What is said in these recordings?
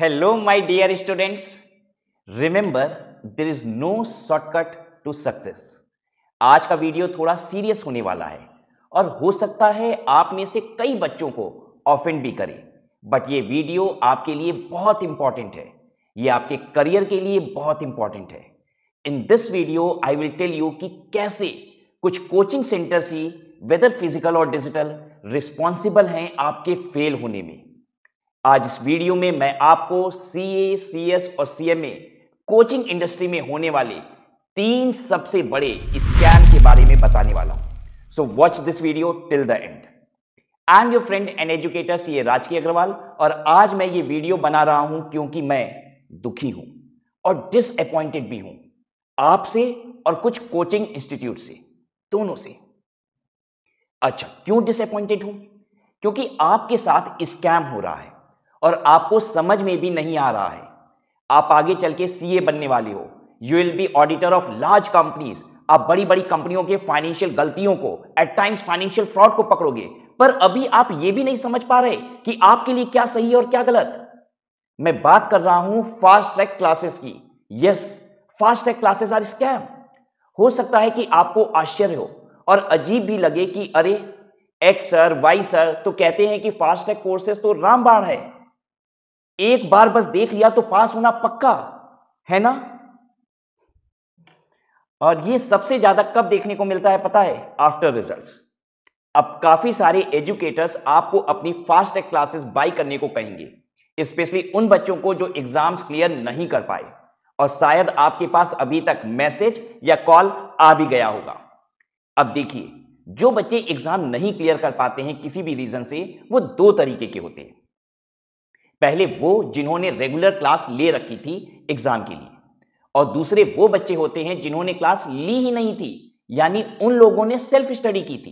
hello my dear students remember there is no shortcut to success आज का video थोड़ा serious होने वाला है और हो सकता है आप में से कई बच्चों को ऑफेंड भी करे बट ये वीडियो आपके लिए बहुत इंपॉर्टेंट है ये आपके करियर के लिए बहुत इंपॉर्टेंट है in this video I will tell you कि कैसे कुछ कोचिंग सेंटर्स ही वेदर फिजिकल और डिजिटल रिस्पॉन्सिबल हैं आपके फेल होने में आज इस वीडियो में मैं आपको सी ए सी एस और C M A coaching industry में होने वाले तीन सबसे बड़े स्कैम के बारे में बताने वाला हूं so watch this video till the end I am your friend and educator C A Rajkiya Agrawal और आज मैं ये वीडियो बना रहा हूं क्योंकि मैं दुखी हूं और डिसअपॉइंटेड भी हूं आपसे और कुछ कोचिंग इंस्टीट्यूट से दोनों से अच्छा क्यों डिसअपॉइंटेड हूं क्योंकि आपके साथ स्कैम हो रहा है और आपको समझ में भी नहीं आ रहा है आप आगे चल के सी बनने वाले हो you will be auditor of large companies आप बड़ी बड़ी कंपनियों के फाइनेंशियल गलतियों को एट टाइम्स फाइनेंशियल फ्रॉड को पकड़ोगे पर अभी आप ये भी नहीं समझ पा रहे कि आपके लिए क्या सही और क्या गलत मैं बात कर रहा हूं फास्ट ट्रैक क्लासेस की yes fast track classes are scam हो सकता है कि आपको आश्चर्य हो और अजीब भी लगे कि अरे एक्स सर वाई सर तो कहते हैं कि फास्ट ट्रैक कोर्सेज तो रामबाण है एक बार बस देख लिया तो पास होना पक्का है ना और ये सबसे ज्यादा कब देखने को मिलता है पता है आफ्टर रिजल्ट्स अब काफी सारे एजुकेटर्स आपको अपनी फास्ट ट्रैक क्लासेस बाई करने को कहेंगे स्पेशली उन बच्चों को जो एग्जाम्स क्लियर नहीं कर पाए और शायद आपके पास अभी तक मैसेज या कॉल आ भी गया होगा अब देखिए जो बच्चे एग्जाम नहीं क्लियर कर पाते हैं किसी भी रीजन से वो दो तरीके के होते हैं पहले वो जिन्होंने रेगुलर क्लास ले रखी थी एग्जाम के लिए और दूसरे वो बच्चे होते हैं जिन्होंने क्लास ली ही नहीं थी यानी उन लोगों ने सेल्फ स्टडी की थी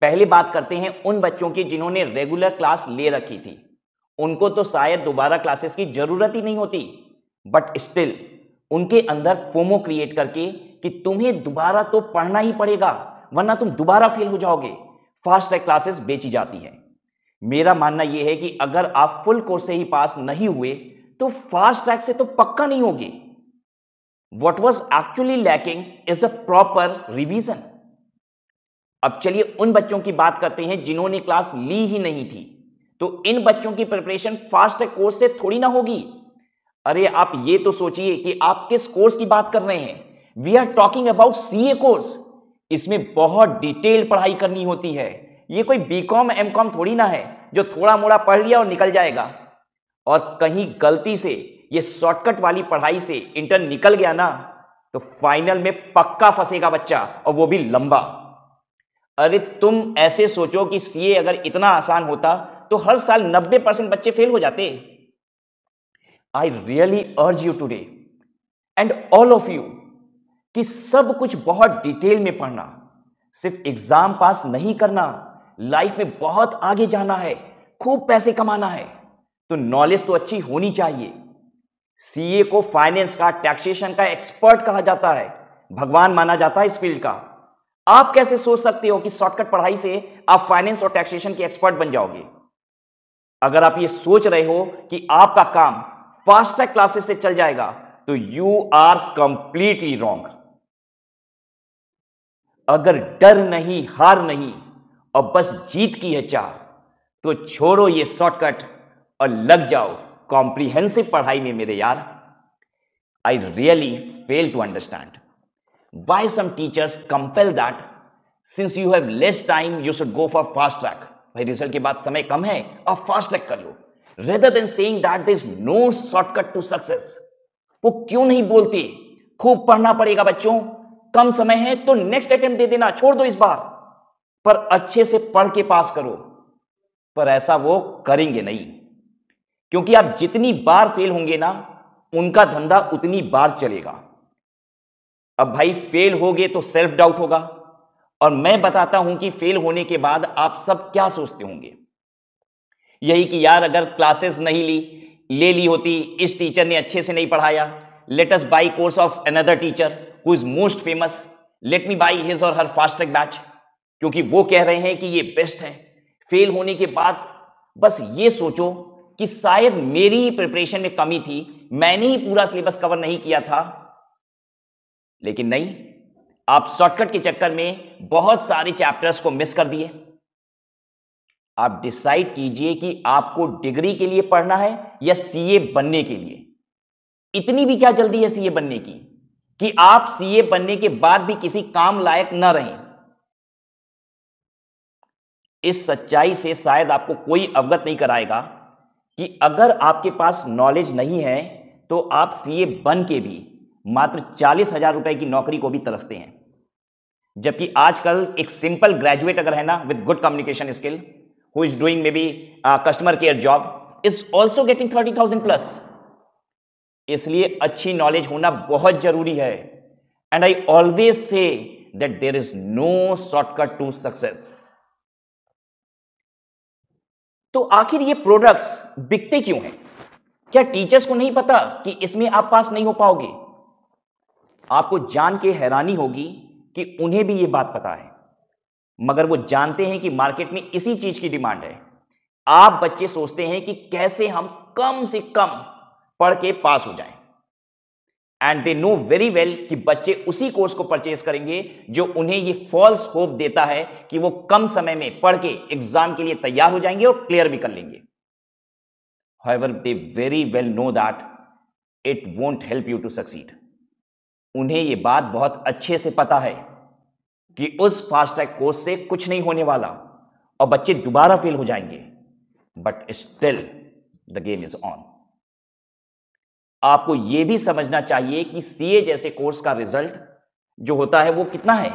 पहले बात करते हैं उन बच्चों की जिन्होंने रेगुलर क्लास ले रखी थी उनको तो शायद दोबारा क्लासेस की जरूरत ही नहीं होती बट स्टिल उनके अंदर फोमो क्रिएट करके कि तुम्हें दोबारा तो पढ़ना ही पड़ेगा वरना तुम दोबारा फेल हो जाओगे फास्ट ट्रैक क्लासेस बेची जाती है मेरा मानना यह है कि अगर आप फुल कोर्स से ही पास नहीं हुए तो फास्ट ट्रैक से तो पक्का नहीं होगी what was actually lacking is a proper revision अब चलिए उन बच्चों की बात करते हैं जिन्होंने क्लास ली ही नहीं थी तो इन बच्चों की प्रिपरेशन फास्ट ट्रैक कोर्स से थोड़ी ना होगी अरे आप ये तो सोचिए कि आप किस कोर्स की बात कर रहे हैं we are talking about C A course इसमें बहुत डिटेल पढ़ाई करनी होती है ये कोई बी कॉम एम कॉम थोड़ी ना है जो थोड़ा मोड़ा पढ़ लिया और निकल जाएगा और कहीं गलती से ये शॉर्टकट वाली पढ़ाई से इंटर निकल गया ना तो फाइनल में पक्का फंसेगा बच्चा और वो भी लंबा अरे तुम ऐसे सोचो कि सीए अगर इतना आसान होता तो हर साल 90 परसेंट बच्चे फेल हो जाते I really urge you today and all of you कि सब कुछ बहुत डिटेल में पढ़ना सिर्फ एग्जाम पास नहीं करना लाइफ में बहुत आगे जाना है खूब पैसे कमाना है तो नॉलेज तो अच्छी होनी चाहिए सीए को फाइनेंस का टैक्सेशन का एक्सपर्ट कहा जाता है भगवान माना जाता है इस फील्ड का आप कैसे सोच सकते हो कि शॉर्टकट पढ़ाई से आप फाइनेंस और टैक्सेशन के एक्सपर्ट बन जाओगे अगर आप ये सोच रहे हो कि आपका काम फास्ट ट्रैक क्लासेस से चल जाएगा तो यू आर कंप्लीटली रॉन्ग अगर डर नहीं हार नहीं और बस जीत की है चाह तो छोड़ो ये शॉर्टकट और लग जाओ कॉम्प्रिहेंसिव पढ़ाई में मेरे यार I really fail to understand why some teachers compel that since you have less time you should go for fast track भाई रिजल्ट के बाद समय कम है और फास्ट ट्रैक कर लो rather than saying that this is no shortcut to success वो क्यों नहीं बोलते खूब पढ़ना पड़ेगा बच्चों कम समय है तो नेक्स्ट अटेम्प्ट दे देना छोड़ दो इस बार पर अच्छे से पढ़ के पास करो पर ऐसा वो करेंगे नहीं क्योंकि आप जितनी बार फेल होंगे ना उनका धंधा उतनी बार चलेगा अब भाई फेल हो गए तो सेल्फ डाउट होगा और मैं बताता हूं कि फेल होने के बाद आप सब क्या सोचते होंगे यही कि यार अगर क्लासेस नहीं ली ले ली होती इस टीचर ने अच्छे से नहीं पढ़ाया let's buy course of another teacher who is most famous let me buy his or her fast batch क्योंकि वो कह रहे हैं कि ये बेस्ट है फेल होने के बाद बस ये सोचो कि शायद मेरी ही प्रिपरेशन में कमी थी मैंने ही पूरा सिलेबस कवर नहीं किया था लेकिन नहीं आप शॉर्टकट के चक्कर में बहुत सारे चैप्टर्स को मिस कर दिए आप डिसाइड कीजिए कि आपको डिग्री के लिए पढ़ना है या सीए बनने के लिए इतनी भी क्या जल्दी है सीए बनने की कि आप सीए बनने के बाद भी किसी काम लायक न रहें इस सच्चाई से शायद आपको कोई अवगत नहीं कराएगा कि अगर आपके पास नॉलेज नहीं है तो आप सीए बन के भी मात्र चालीस हजार रुपए की नौकरी को भी तरसते हैं जबकि आजकल एक सिंपल ग्रेजुएट अगर है ना with good communication skill who is doing may be customer care job is also getting thirty thousand plus इसलिए अच्छी नॉलेज होना बहुत जरूरी है and I always say that there is no shortcut to success तो आखिर ये प्रोडक्ट्स बिकते क्यों हैं क्या टीचर्स को नहीं पता कि इसमें आप पास नहीं हो पाओगे आपको जान के हैरानी होगी कि उन्हें भी ये बात पता है मगर वो जानते हैं कि मार्केट में इसी चीज की डिमांड है आप बच्चे सोचते हैं कि कैसे हम कम से कम पढ़ के पास हो जाएं and they know very well कि बच्चे उसी कोर्स को परचेज करेंगे जो उन्हें ये फॉल्स होप देता है कि वो कम समय में पढ़ के एग्जाम के लिए तैयार हो जाएंगे और क्लियर भी कर लेंगे however they very well know that it won't help you to succeed उन्हें ये बात बहुत अच्छे से पता है कि उस फास्ट ट्रैक कोर्स से कुछ नहीं होने वाला और बच्चे दोबारा फेल हो जाएंगे but still the game is on आपको यह भी समझना चाहिए कि सीए जैसे कोर्स का रिजल्ट जो होता है वो कितना है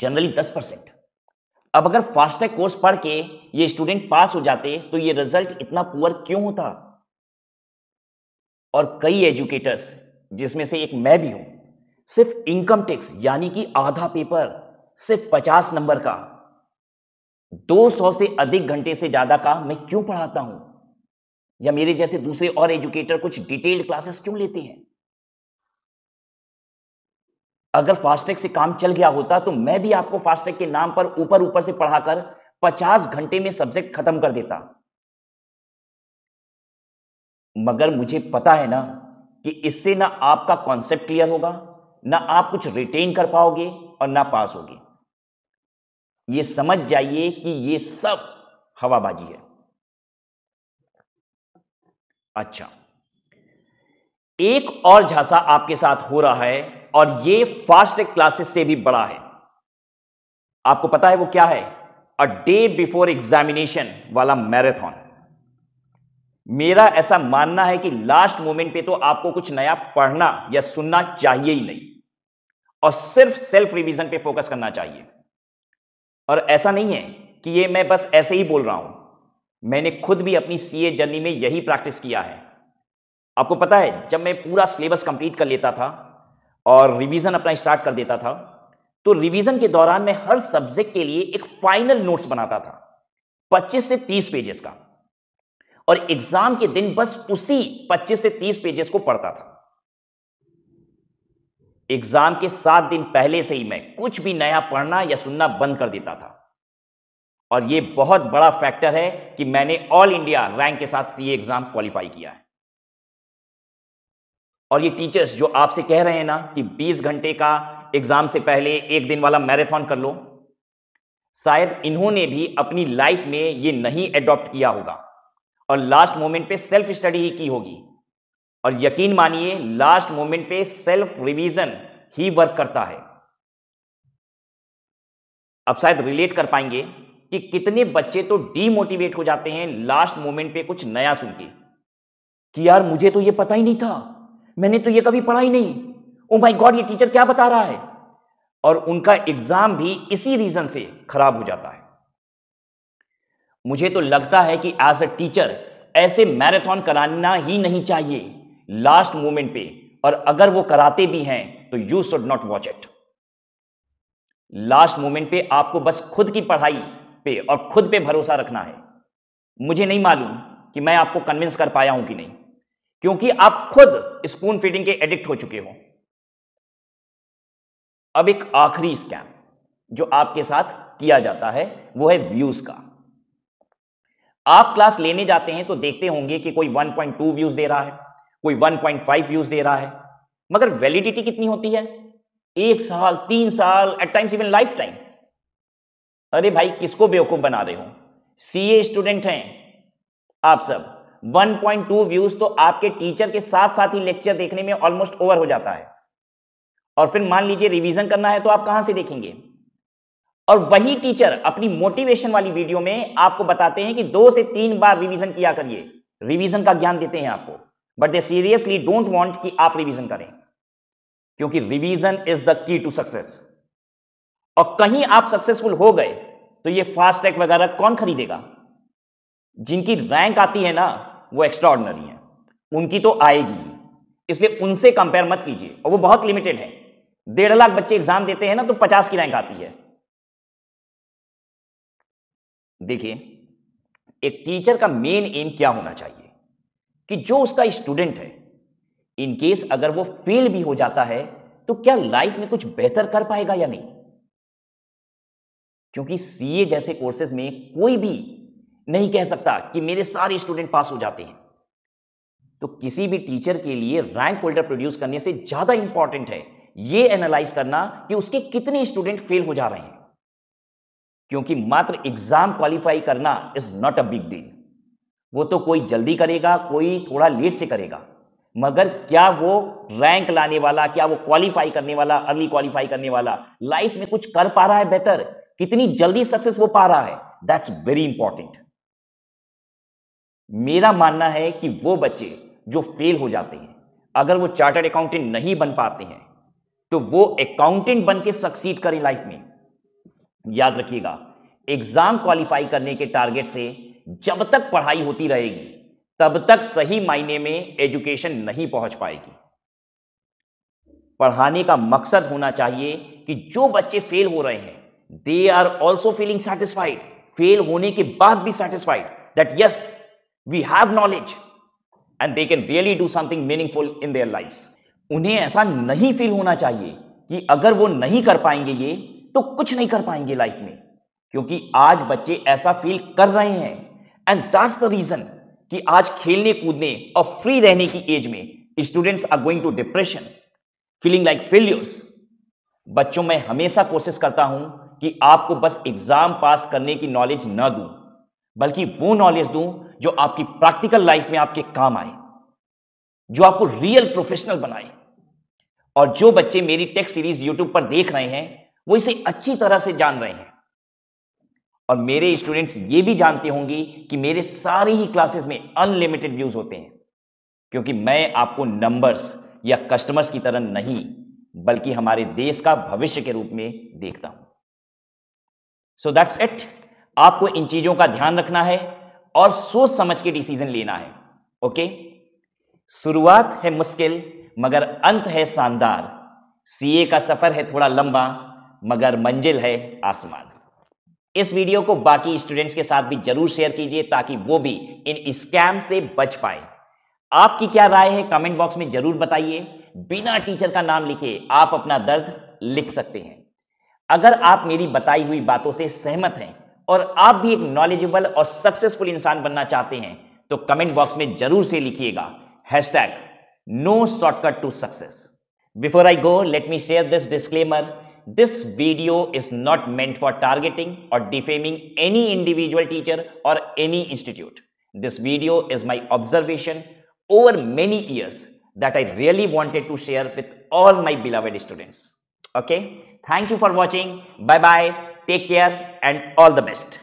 जनरली दस परसेंट अब अगर फास्टैग कोर्स पढ़ के ये स्टूडेंट पास हो जाते तो ये रिजल्ट इतना पुअर क्यों होता और कई एजुकेटर्स जिसमें से एक मैं भी हूं सिर्फ इनकम टैक्स यानी कि आधा पेपर सिर्फ पचास नंबर का 200 से अधिक घंटे से ज्यादा का मैं क्यों पढ़ाता हूं या मेरे जैसे दूसरे और एजुकेटर कुछ डिटेल्ड क्लासेस क्यों लेते हैं अगर फास्टैग से काम चल गया होता तो मैं भी आपको फास्टैग के नाम पर ऊपर ऊपर से पढ़ाकर 50 घंटे में सब्जेक्ट खत्म कर देता मगर मुझे पता है ना कि इससे ना आपका कॉन्सेप्ट क्लियर होगा ना आप कुछ रिटेन कर पाओगे और ना पास होगे ये समझ जाइए कि ये सब हवाबाजी है अच्छा एक और झांसा आपके साथ हो रहा है और ये फास्ट क्लासेस से भी बड़ा है आपको पता है वो क्या है अ डे बिफोर एग्जामिनेशन वाला मैराथन मेरा ऐसा मानना है कि लास्ट मोमेंट पे तो आपको कुछ नया पढ़ना या सुनना चाहिए ही नहीं और सिर्फ सेल्फ रिवीजन पे फोकस करना चाहिए और ऐसा नहीं है कि ये मैं बस ऐसे ही बोल रहा हूं मैंने खुद भी अपनी सीए जर्नी में यही प्रैक्टिस किया है आपको पता है जब मैं पूरा सिलेबस कंप्लीट कर लेता था और रिवीजन अपना स्टार्ट कर देता था तो रिवीजन के दौरान मैं हर सब्जेक्ट के लिए एक फाइनल नोट्स बनाता था 25 से 30 पेजेस का और एग्जाम के दिन बस उसी 25 से 30 पेजेस को पढ़ता था एग्जाम के सात दिन पहले से ही मैं कुछ भी नया पढ़ना या सुनना बंद कर देता था और ये बहुत बड़ा फैक्टर है कि मैंने ऑल इंडिया रैंक के साथ सी एग्जाम क्वालिफाई किया है और ये टीचर्स जो आपसे कह रहे हैं ना कि 20 घंटे का एग्जाम से पहले एक दिन वाला मैराथन कर लो शायद इन्होंने भी अपनी लाइफ में ये नहीं एडॉप्ट किया होगा और लास्ट मोमेंट पे सेल्फ स्टडी ही की होगी और यकीन मानिए लास्ट मोमेंट पे सेल्फ रिवीजन ही वर्क करता है अब शायद रिलेट कर पाएंगे कि कितने बच्चे तो डीमोटिवेट हो जाते हैं लास्ट मोमेंट पे कुछ नया सुन के कि यार मुझे तो ये पता ही नहीं था मैंने तो ये कभी पढ़ा ही नहीं ओ माय गॉड ये टीचर क्या बता रहा है और उनका एग्जाम भी इसी रीजन से खराब हो जाता है मुझे तो लगता है कि एज अ टीचर ऐसे मैराथन कराना ही नहीं चाहिए लास्ट मोमेंट पे और अगर वो कराते भी हैं तो you should not watch it last moment पे आपको बस खुद की पढ़ाई पे और खुद पे भरोसा रखना है मुझे नहीं मालूम कि मैं आपको कन्विंस कर पाया हूं कि नहीं क्योंकि आप खुद स्पून फीडिंग के एडिक्ट हो चुके हो अब एक आखिरी स्कैम जो आपके साथ किया जाता है वो है व्यूज का आप क्लास लेने जाते हैं तो देखते होंगे कि कोई 1.2 व्यूज दे रहा है कोई 1.5 व्यूज दे रहा है मगर वैलिडिटी कितनी होती है एक साल तीन साल at times even life time अरे भाई किसको बेवकूफ बना रहे हो सीए स्टूडेंट हैं आप सब 1.2 व्यूज तो आपके टीचर के साथ साथ ही लेक्चर देखने में ऑलमोस्ट ओवर हो जाता है और फिर मान लीजिए रिवीजन करना है तो आप कहां से देखेंगे और वही टीचर अपनी मोटिवेशन वाली वीडियो में आपको बताते हैं कि दो से तीन बार रिवीजन किया करिए रिवीजन का ज्ञान देते हैं आपको but they seriously don't want कि आप रिवीजन करें क्योंकि revision is the key to success और कहीं आप सक्सेसफुल हो गए तो ये फास्टैग वगैरह कौन खरीदेगा जिनकी रैंक आती है ना वो एक्स्ट्रा है उनकी तो आएगी इसलिए उनसे कंपेयर मत कीजिए और वो बहुत लिमिटेड है डेढ़ लाख बच्चे एग्जाम देते हैं ना तो पचास की रैंक आती है देखिए एक टीचर का मेन एम क्या होना चाहिए कि जो उसका स्टूडेंट है इनकेस अगर वो फेल भी हो जाता है तो क्या लाइफ में कुछ बेहतर कर पाएगा या नहीं क्योंकि ए जैसे कोर्सेज में कोई भी नहीं कह सकता कि मेरे सारे स्टूडेंट पास हो जाते हैं तो किसी भी टीचर के लिए रैंक होल्डर प्रोड्यूस करने से ज्यादा इंपॉर्टेंट है ये एनालाइज करना कि उसके कितने स्टूडेंट फेल हो जा रहे हैं क्योंकि मात्र एग्जाम क्वालिफाई करना is not a big deal वो तो कोई जल्दी करेगा कोई थोड़ा लेट से करेगा मगर क्या वो रैंक लाने वाला क्या वो क्वालिफाई करने वाला अर्ली क्वालिफाई करने वाला लाइफ में कुछ कर पा रहा है बेहतर कितनी जल्दी सक्सेस वो पा रहा है दैट्स वेरी इंपॉर्टेंट मेरा मानना है कि वो बच्चे जो फेल हो जाते हैं अगर वो चार्टर्ड अकाउंटेंट नहीं बन पाते हैं तो वो अकाउंटेंट बन के सक्सीड करें लाइफ में याद रखिएगा एग्जाम क्वालिफाई करने के टारगेट से जब तक पढ़ाई होती रहेगी तब तक सही मायने में एजुकेशन नहीं पहुंच पाएगी पढ़ाने का मकसद होना चाहिए कि जो बच्चे फेल हो रहे हैं they are also feeling satisfied fail होने के बाद भी satisfied that yes we have knowledge and they can really do something meaningful in their life उन्हें ऐसा नहीं फील होना चाहिए कि अगर वो नहीं कर पाएंगे ये तो कुछ नहीं कर पाएंगे लाइफ में क्योंकि आज बच्चे ऐसा फील कर रहे हैं एंड दैट्स द रीजन कि आज खेलने कूदने और फ्री रहने की एज में students are going to depression feeling like failures बच्चों में हमेशा कोशिश करता हूं कि आपको बस एग्जाम पास करने की नॉलेज ना दूं बल्कि वो नॉलेज दूं जो आपकी प्रैक्टिकल लाइफ में आपके काम आए जो आपको रियल प्रोफेशनल बनाए और जो बच्चे मेरी टेक सीरीज यूट्यूब पर देख रहे हैं वो इसे अच्छी तरह से जान रहे हैं और मेरे स्टूडेंट्स ये भी जानते होंगे कि मेरे सारे ही क्लासेस में अनलिमिटेड व्यूज होते हैं क्योंकि मैं आपको नंबर्स या कस्टमर्स की तरह नहीं बल्कि हमारे देश का भविष्य के रूप में देखता हूं सो दैट्स इट आपको इन चीजों का ध्यान रखना है और सोच समझ के डिसीजन लेना है ओके शुरुआत है मुश्किल मगर अंत है शानदार सीए का सफर है थोड़ा लंबा मगर मंजिल है आसमान इस वीडियो को बाकी स्टूडेंट्स के साथ भी जरूर शेयर कीजिए ताकि वो भी इन स्कैम से बच पाए आपकी क्या राय है कमेंट बॉक्स में जरूर बताइए बिना टीचर का नाम लिखे आप अपना दर्द लिख सकते हैं अगर आप मेरी बताई हुई बातों से सहमत हैं और आप भी एक नॉलेजेबल और सक्सेसफुल इंसान बनना चाहते हैं तो कमेंट बॉक्स में जरूर से लिखिएगा hashtag no shortcut to success before I go let me share this disclaimer this video is not meant for targeting और डिफेमिंग एनी इंडिविजुअल टीचर और any institute this video is my observation over many years that I really wanted to share with all my beloved students okay thank you for watching bye bye take care and all the best